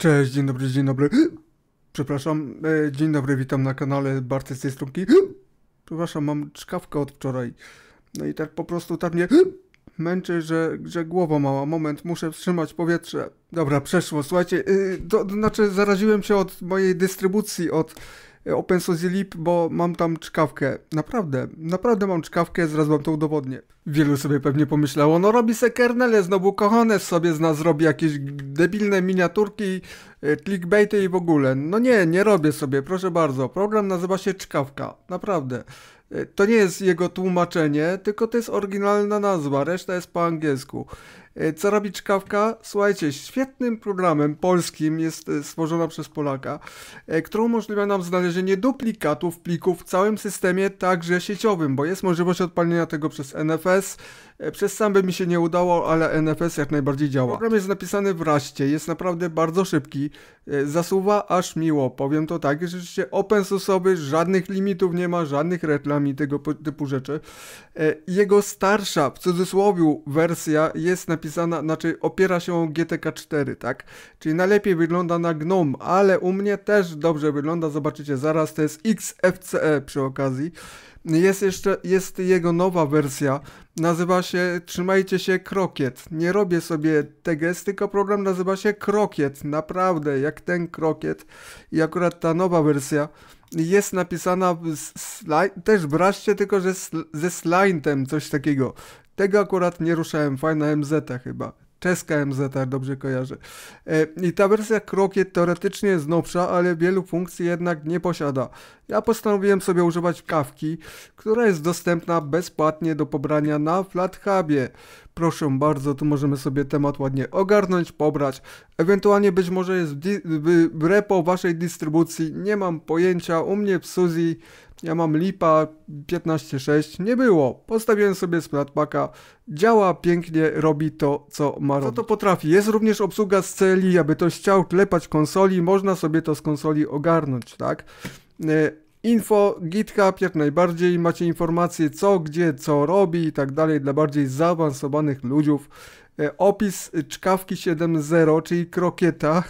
Cześć, dzień dobry, dzień dobry. Przepraszam, e, dzień dobry, witam na kanale Bartek z tej Przepraszam, mam czkawkę od wczoraj. No i tak po prostu tak mnie męczy, że, że głowa mała. Moment, muszę wstrzymać powietrze. Dobra, przeszło, słuchajcie. Y, to, znaczy, zaraziłem się od mojej dystrybucji, od E, open Source Lib, bo mam tam czkawkę. Naprawdę, naprawdę mam czkawkę, zaraz wam to udowodnię. Wielu sobie pewnie pomyślało, no robi se kernele, znowu kochones sobie z nas robi jakieś debilne miniaturki, e, clickbaity i w ogóle. No nie, nie robię sobie, proszę bardzo. Program nazywa się czkawka, naprawdę. E, to nie jest jego tłumaczenie, tylko to jest oryginalna nazwa, reszta jest po angielsku. E, co robi czkawka? Słuchajcie, świetnym programem polskim jest e, stworzona przez Polaka, e, który umożliwia nam znalezienie duplikatów plików w całym systemie, także sieciowym, bo jest możliwość odpalenia tego przez NFS. Przez sam by mi się nie udało, ale NFS jak najbardziej działa. Program jest napisany w raście, jest naprawdę bardzo szybki, zasuwa aż miło, powiem to tak, jest rzeczywiście open source'owy, żadnych limitów nie ma, żadnych reklam i tego typu rzeczy. Jego starsza, w cudzysłowie, wersja jest napisana napisana, znaczy opiera się o GTK 4, tak? Czyli najlepiej wygląda na GNOME, ale u mnie też dobrze wygląda, zobaczycie zaraz, to jest XFCE przy okazji. Jest jeszcze, jest jego nowa wersja, nazywa się Trzymajcie się Krokiet. Nie robię sobie TGS, tylko program nazywa się Krokiet, naprawdę, jak ten Krokiet. I akurat ta nowa wersja jest napisana też braście, tylko że ze slintem, coś takiego. Tego akurat nie ruszałem, fajna MZ chyba. Czeska MZ dobrze kojarzę. E, I ta wersja krokiet teoretycznie jest nowsza, ale wielu funkcji jednak nie posiada. Ja postanowiłem sobie używać kawki, która jest dostępna bezpłatnie do pobrania na FlatHubie. Proszę bardzo, tu możemy sobie temat ładnie ogarnąć, pobrać. Ewentualnie być może jest w, w repo waszej dystrybucji, nie mam pojęcia. U mnie w Suzy ja mam lipa 15.6, nie było. Postawiłem sobie Splatpaka, działa pięknie, robi to, co ma robić. Co to potrafi? Jest również obsługa z celi, aby ktoś chciał klepać konsoli, można sobie to z konsoli ogarnąć, tak? E, info, GitHub jak najbardziej, macie informacje co, gdzie, co robi i tak dalej dla bardziej zaawansowanych ludziów. E, opis czkawki 7.0, czyli krokieta,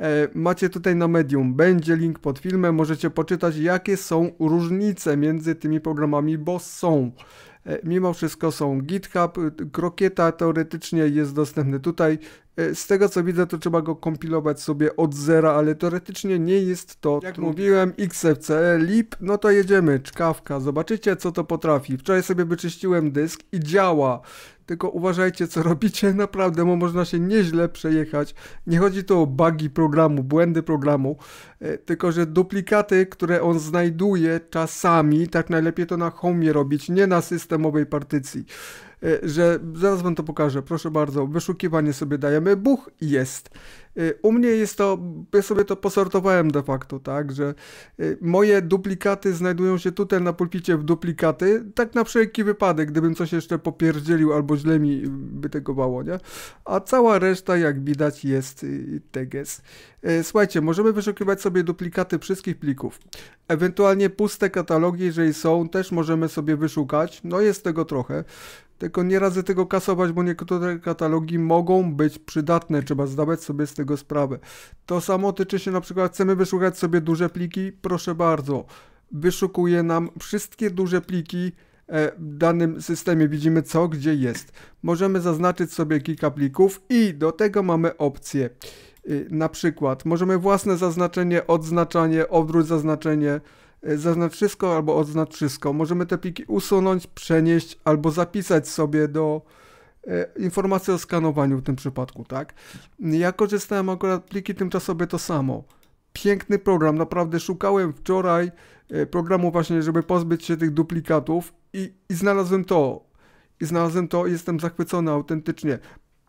E, macie tutaj na Medium, będzie link pod filmem, możecie poczytać jakie są różnice między tymi programami, bo są. E, mimo wszystko są GitHub, Krokieta teoretycznie jest dostępny tutaj, E, z tego co widzę, to trzeba go kompilować sobie od zera, ale teoretycznie nie jest to. Jak mówiłem, XFCE, lip, no to jedziemy, czkawka, zobaczycie co to potrafi. Wczoraj sobie wyczyściłem dysk i działa. Tylko uważajcie co robicie, naprawdę, bo można się nieźle przejechać. Nie chodzi tu o bugi programu, błędy programu, e, tylko że duplikaty, które on znajduje czasami, tak najlepiej to na home robić, nie na systemowej partycji. E, że zaraz wam to pokażę, proszę bardzo, wyszukiwanie sobie dajemy, buch jest. E, u mnie jest to, ja sobie to posortowałem de facto, tak, że e, moje duplikaty znajdują się tutaj na pulpicie w duplikaty, tak na wszelki wypadek, gdybym coś jeszcze popierdzielił albo źle mi by tego bało, nie? A cała reszta, jak widać, jest y, teges. Słuchajcie, możemy wyszukiwać sobie duplikaty wszystkich plików. Ewentualnie puste katalogi, jeżeli są, też możemy sobie wyszukać, no jest tego trochę. Tylko nie radzę tego kasować, bo niektóre katalogi mogą być przydatne, trzeba zdawać sobie z tego sprawę. To samo tyczy się na przykład, chcemy wyszukać sobie duże pliki, proszę bardzo. Wyszukuje nam wszystkie duże pliki, e, w danym systemie widzimy co, gdzie jest. Możemy zaznaczyć sobie kilka plików i do tego mamy opcję. Y, na przykład możemy własne zaznaczenie, odznaczanie, odwrót zaznaczenie, E, wszystko albo wszystko Możemy te pliki usunąć, przenieść albo zapisać sobie do e, informacji o skanowaniu w tym przypadku, tak? Ja korzystałem akurat pliki tymczasowe to samo. Piękny program, naprawdę szukałem wczoraj e, programu właśnie, żeby pozbyć się tych duplikatów i, i znalazłem to. I znalazłem to i jestem zachwycony autentycznie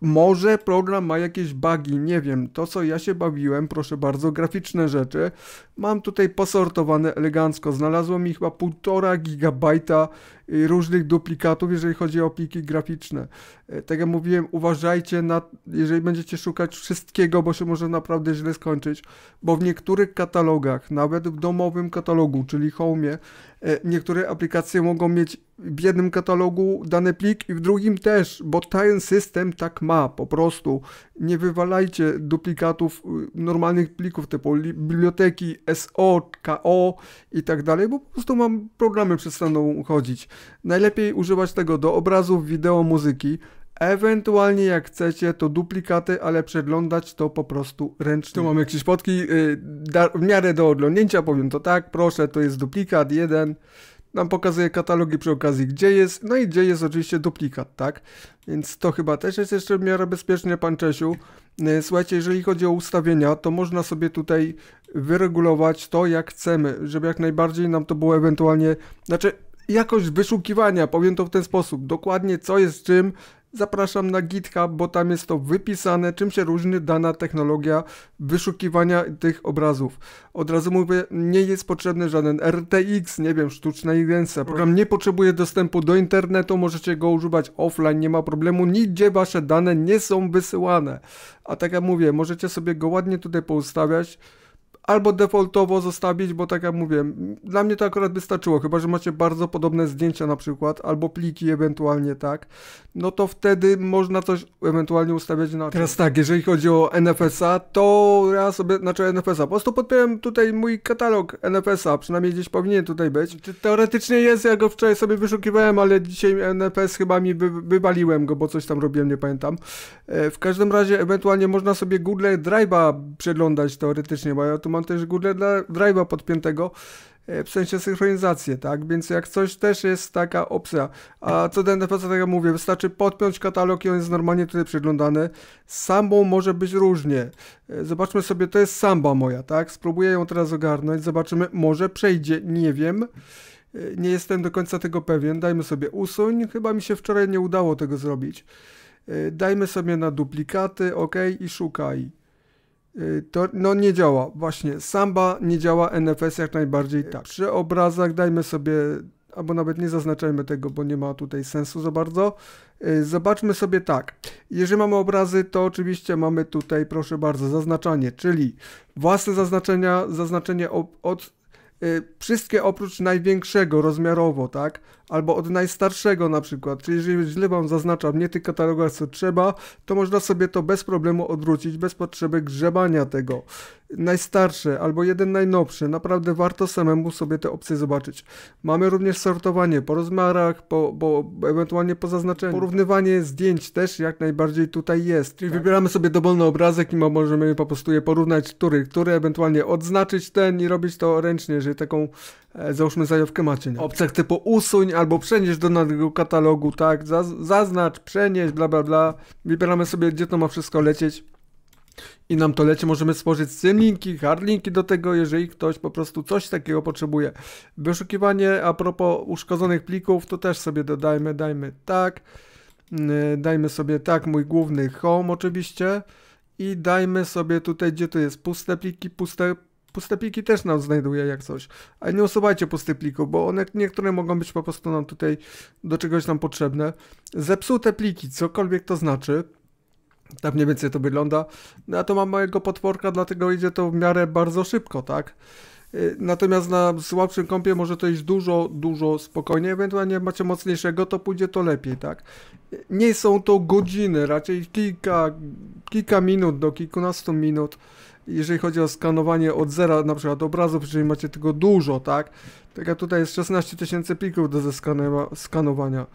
może program ma jakieś bugi, nie wiem. To, co ja się bawiłem, proszę bardzo, graficzne rzeczy. Mam tutaj posortowane elegancko. Znalazłem ich chyba 1,5 gigabajta y, różnych duplikatów, jeżeli chodzi o pliki graficzne. E, tak jak mówiłem, uważajcie na, jeżeli będziecie szukać wszystkiego, bo się może naprawdę źle skończyć, bo w niektórych katalogach, nawet w domowym katalogu, czyli Home, e, niektóre aplikacje mogą mieć w jednym katalogu dany plik i w drugim też, bo ten system tak ma, po prostu. Nie wywalajcie duplikatów y, normalnych plików typu biblioteki SO, KO i tak dalej, bo po prostu mam programy przestaną chodzić. Najlepiej używać tego do obrazów, wideo, muzyki, Ewentualnie jak chcecie, to duplikaty, ale przeglądać to po prostu ręcznie. Tu mamy jakieś fotki, y, w miarę do oglądnięcia powiem to tak, proszę, to jest duplikat, jeden. Nam pokazuje katalogi przy okazji, gdzie jest, no i gdzie jest oczywiście duplikat, tak? Więc to chyba też jest jeszcze w miarę bezpiecznie, pan Czesiu. Y, słuchajcie, jeżeli chodzi o ustawienia, to można sobie tutaj wyregulować to, jak chcemy, żeby jak najbardziej nam to było ewentualnie, znaczy jakość wyszukiwania, powiem to w ten sposób, dokładnie co jest czym, Zapraszam na GitHub, bo tam jest to wypisane, czym się różni dana technologia wyszukiwania tych obrazów. Od razu mówię, nie jest potrzebny żaden RTX, nie wiem, sztuczna inteligencja. Program nie potrzebuje dostępu do internetu, możecie go używać offline, nie ma problemu, nigdzie wasze dane nie są wysyłane. A tak jak mówię, możecie sobie go ładnie tutaj poustawiać, albo defaultowo zostawić, bo tak jak mówię, dla mnie to akurat wystarczyło, chyba że macie bardzo podobne zdjęcia na przykład, albo pliki ewentualnie, tak, no to wtedy można coś ewentualnie ustawiać na. Teraz tak, jeżeli chodzi o NFS-a, to ja sobie, znaczy NFS-a, po prostu podpiąłem tutaj mój katalog NFS-a, przynajmniej gdzieś powinien tutaj być. Znaczy, teoretycznie jest, ja go wczoraj sobie wyszukiwałem, ale dzisiaj NFS chyba mi wy, wywaliłem go, bo coś tam robiłem, nie pamiętam. E, w każdym razie ewentualnie można sobie Google Drive'a przeglądać teoretycznie, bo ja tu to mam też Google Drive'a podpiętego, e, w sensie synchronizację, tak? Więc jak coś też jest taka opcja. A co do NFS, tak jak mówię, wystarczy podpiąć katalog i on jest normalnie tutaj przeglądany. Z sambą może być różnie. E, zobaczmy sobie, to jest samba moja, tak? Spróbuję ją teraz ogarnąć, zobaczymy, może przejdzie, nie wiem. E, nie jestem do końca tego pewien. Dajmy sobie usuń. Chyba mi się wczoraj nie udało tego zrobić. Dajmy sobie na duplikaty, ok, i szukaj. Y, to no nie działa. Właśnie Samba nie działa, NFS jak najbardziej tak. Przy obrazach dajmy sobie, albo nawet nie zaznaczajmy tego, bo nie ma tutaj sensu za bardzo. Y, zobaczmy sobie tak. Jeżeli mamy obrazy, to oczywiście mamy tutaj, proszę bardzo, zaznaczanie, czyli własne zaznaczenia, zaznaczenie od Y, wszystkie oprócz największego rozmiarowo, tak? Albo od najstarszego na przykład. Czyli jeżeli źle Wam zaznaczam nie tych katalogach co trzeba, to można sobie to bez problemu odwrócić, bez potrzeby grzebania tego najstarsze albo jeden najnowszy. Naprawdę warto samemu sobie te opcje zobaczyć. Mamy również sortowanie po rozmiarach, po, po ewentualnie po zaznaczeniu. Porównywanie zdjęć też jak najbardziej tutaj jest. Czyli tak. wybieramy sobie dowolny obrazek i możemy po prostu je porównać, który, który ewentualnie odznaczyć ten i robić to ręcznie, jeżeli taką e, załóżmy zajawkę macie. Nie? Opcjach typu usuń albo przenieś do danego katalogu, tak, zaznacz, przenieś, bla bla bla. Wybieramy sobie gdzie to ma wszystko lecieć i nam to leci. Możemy stworzyć symlinki, hardlinki do tego, jeżeli ktoś po prostu coś takiego potrzebuje. Wyszukiwanie a propos uszkodzonych plików, to też sobie dodajmy, dajmy tak. Mm, e, dajmy sobie tak, mój główny home oczywiście. I dajmy sobie tutaj, gdzie to jest puste pliki, puste puste pliki też nam znajduje jak coś. Ale nie usuwajcie pustych plików, bo one niektóre mogą być po prostu nam tutaj do czegoś nam potrzebne. Zepsute pliki, cokolwiek to znaczy. Tak mniej więcej to wygląda. No a to mam mojego potworka, dlatego idzie to w miarę bardzo szybko, tak? Y, natomiast na słabszym kąpie może to iść dużo, dużo spokojniej. Ewentualnie jak macie mocniejszego, to pójdzie to lepiej, tak? Y, nie są to godziny, raczej kilka, kilka minut do kilkunastu minut. Jeżeli chodzi o skanowanie od zera na przykład obrazów, jeżeli macie tego dużo, tak? Tak jak tutaj jest 16 tysięcy plików do zeskanowania.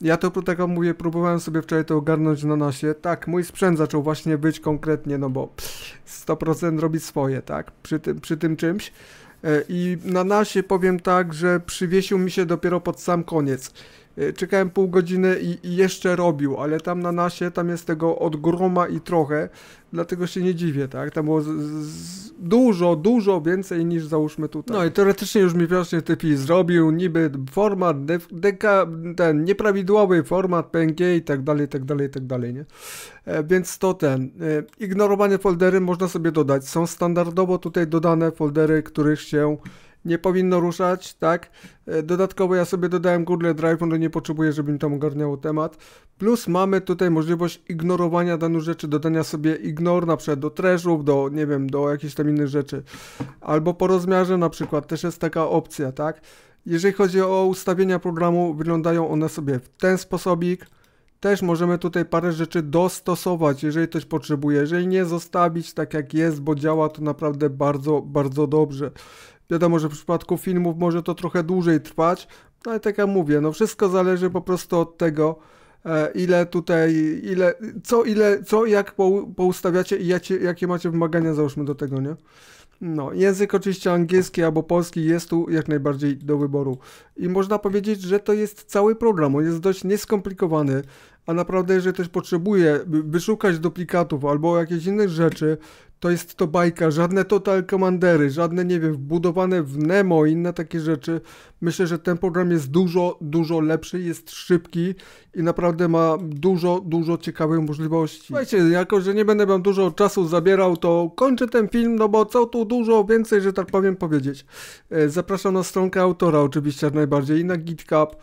Ja to tego mówię, próbowałem sobie wczoraj to ogarnąć na nosie. Tak, mój sprzęt zaczął właśnie być konkretnie, no bo 100% robi swoje, tak, przy tym, przy tym czymś. E, I na nasie powiem tak, że przywiesił mi się dopiero pod sam koniec. E, czekałem pół godziny i, i, jeszcze robił, ale tam na nasie, tam jest tego od groma i trochę, dlatego się nie dziwię, tak? Tam było z, z, dużo, dużo więcej niż załóżmy tutaj. No i teoretycznie już mi właśnie typi zrobił niby format, de, deka, ten nieprawidłowy format PNG i tak dalej, tak dalej, tak dalej, nie? E, więc to ten, e, ignorowanie foldery można sobie dodać, są standardowo tutaj dodane foldery, których się nie powinno ruszać, tak? E, dodatkowo ja sobie dodałem Google Drive, ono nie potrzebuje, żeby mi tam ogarniało temat. Plus mamy tutaj możliwość ignorowania danych rzeczy, dodania sobie ignore na przykład do treżów, do nie wiem, do jakichś tam innych rzeczy. Albo po rozmiarze na przykład też jest taka opcja, tak? Jeżeli chodzi o ustawienia programu, wyglądają one sobie w ten sposobik. Też możemy tutaj parę rzeczy dostosować, jeżeli ktoś potrzebuje. Jeżeli nie, zostawić tak jak jest, bo działa to naprawdę bardzo, bardzo dobrze. Wiadomo, że w przypadku filmów może to trochę dłużej trwać, no ale tak jak mówię, no wszystko zależy po prostu od tego, e, ile tutaj, ile, co, ile, co, jak poustawiacie i jakie macie wymagania, załóżmy do tego, nie? No, język oczywiście angielski albo polski jest tu jak najbardziej do wyboru. I można powiedzieć, że to jest cały program. On jest dość nieskomplikowany a naprawdę jeżeli ktoś potrzebuje wyszukać duplikatów albo jakieś inne rzeczy, to jest to bajka, żadne Total Commandery, żadne, nie wiem, wbudowane w Nemo i inne takie rzeczy. Myślę, że ten program jest dużo, dużo lepszy, jest szybki i naprawdę ma dużo, dużo ciekawych możliwości. Słuchajcie, jako, że nie będę wam dużo czasu zabierał, to kończę ten film, no bo co tu dużo więcej, że tak powiem, powiedzieć. E, zapraszam na stronkę autora oczywiście najbardziej i na GitHub.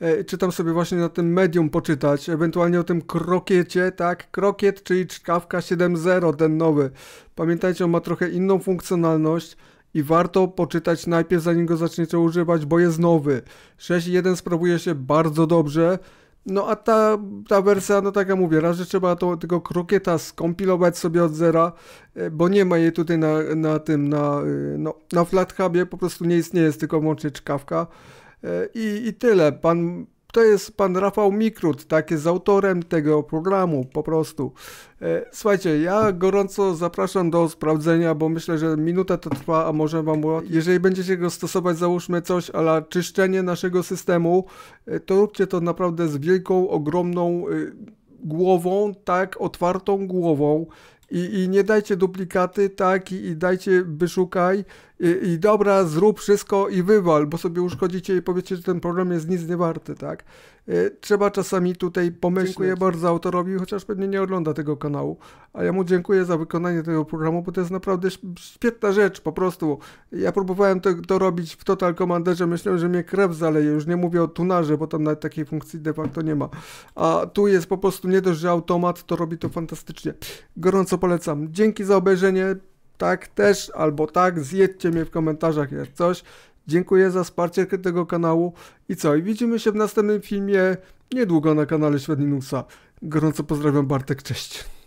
E, czytam sobie właśnie na tym medium poczytać, ewentualnie o tym krokiecie, tak? Krokiet, czyli czkawka 7.0, ten nowy. Pamiętajcie, on ma trochę inną funkcjonalność i warto poczytać najpierw, zanim go zaczniecie używać, bo jest nowy. 6.1 sprawuje się bardzo dobrze. No a ta, ta wersja, no tak jak mówię, raz, że trzeba to, tego krokieta skompilować sobie od zera, e, bo nie ma jej tutaj na, na tym, na, y, no, na FlatHubie, po prostu nie istnieje, jest tylko łącznie czkawka. E, I, I tyle. Pan, to jest pan Rafał Mikrut, tak jest autorem tego programu po prostu. E, słuchajcie, ja gorąco zapraszam do sprawdzenia, bo myślę, że minuta to trwa, a może wam Jeżeli będziecie go stosować, załóżmy coś, ale czyszczenie naszego systemu, e, to róbcie to naprawdę z wielką, ogromną głową, tak, otwartą głową. I, I, nie dajcie duplikaty, tak, i, i dajcie wyszukaj i, i dobra, zrób wszystko i wywal, bo sobie uszkodzicie i powiecie, że ten program jest nic nie warty, tak? Y, trzeba czasami tutaj pomyśleć. Dziękuję bardzo autorowi, chociaż pewnie nie ogląda tego kanału, a ja mu dziękuję za wykonanie tego programu, bo to jest naprawdę świetna rzecz, po prostu. Ja próbowałem to, to robić w Total Commanderze, myślałem, że mnie krew zaleje, już nie mówię o tunarze, bo tam nawet takiej funkcji de facto nie ma. A tu jest po prostu nie dość, że automat, to robi to fantastycznie. Gorąco polecam. Dzięki za obejrzenie tak też albo tak, zjedźcie mnie w komentarzach jak coś. Dziękuję za wsparcie tego kanału i co, i widzimy się w następnym filmie niedługo na kanale Średninusa. Gorąco pozdrawiam Bartek, cześć.